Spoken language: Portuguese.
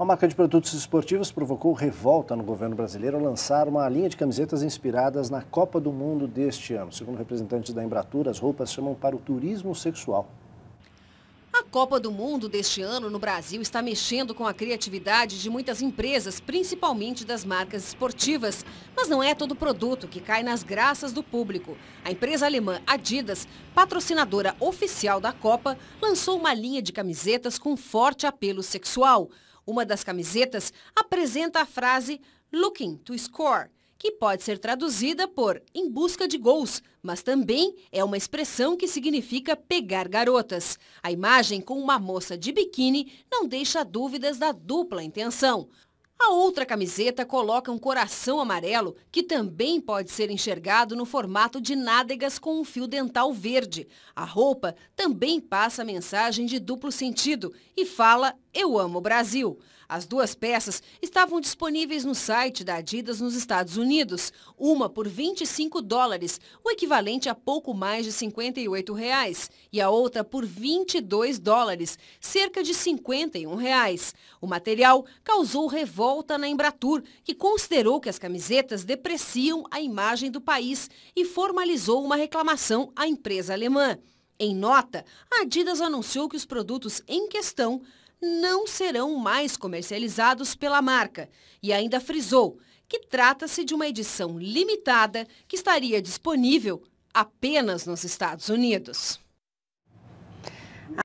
Uma marca de produtos esportivos provocou revolta no governo brasileiro ao lançar uma linha de camisetas inspiradas na Copa do Mundo deste ano. Segundo representantes da Embratur, as roupas chamam para o turismo sexual. A Copa do Mundo deste ano no Brasil está mexendo com a criatividade de muitas empresas, principalmente das marcas esportivas. Mas não é todo produto que cai nas graças do público. A empresa alemã Adidas, patrocinadora oficial da Copa, lançou uma linha de camisetas com forte apelo sexual. Uma das camisetas apresenta a frase Looking to Score, que pode ser traduzida por em busca de gols, mas também é uma expressão que significa pegar garotas. A imagem com uma moça de biquíni não deixa dúvidas da dupla intenção. A outra camiseta coloca um coração amarelo, que também pode ser enxergado no formato de nádegas com um fio dental verde. A roupa também passa a mensagem de duplo sentido e fala eu Amo o Brasil. As duas peças estavam disponíveis no site da Adidas nos Estados Unidos, uma por 25 dólares, o equivalente a pouco mais de 58 reais, e a outra por 22 dólares, cerca de 51 reais. O material causou revolta na Embratur, que considerou que as camisetas depreciam a imagem do país e formalizou uma reclamação à empresa alemã. Em nota, a Adidas anunciou que os produtos em questão não serão mais comercializados pela marca e ainda frisou que trata-se de uma edição limitada que estaria disponível apenas nos Estados Unidos.